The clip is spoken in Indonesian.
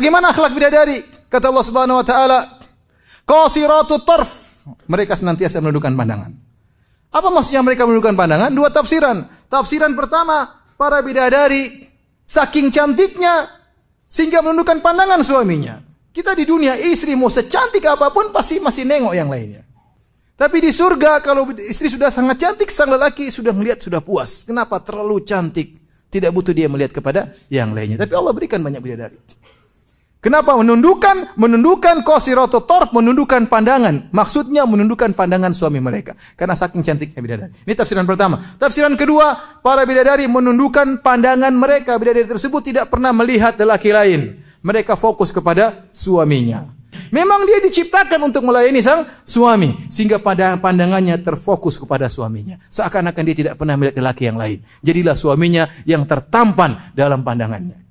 Bagaimana akhlak bidadari? Kata Allah Subhanahu wa taala, qasiratu tarf. Mereka senantiasa menundukkan pandangan. Apa maksudnya mereka menundukkan pandangan? Dua tafsiran. Tafsiran pertama, para bidadari saking cantiknya sehingga menundukkan pandangan suaminya. Kita di dunia istri mau secantik apapun pasti masih nengok yang lainnya. Tapi di surga kalau istri sudah sangat cantik, sang lelaki sudah melihat sudah puas. Kenapa? Terlalu cantik. Tidak butuh dia melihat kepada yang lainnya. Tapi Allah berikan banyak bidadari. Kenapa menundukkan menundukkan qasiratu torf menundukkan pandangan? Maksudnya menundukkan pandangan suami mereka karena saking cantiknya bidadari. Ini tafsiran pertama. Tafsiran kedua, para bidadari menundukkan pandangan mereka. Bidadari tersebut tidak pernah melihat lelaki lain. Mereka fokus kepada suaminya. Memang dia diciptakan untuk melayani sang suami sehingga pada pandangannya terfokus kepada suaminya. Seakan-akan dia tidak pernah melihat lelaki yang lain. Jadilah suaminya yang tertampan dalam pandangannya.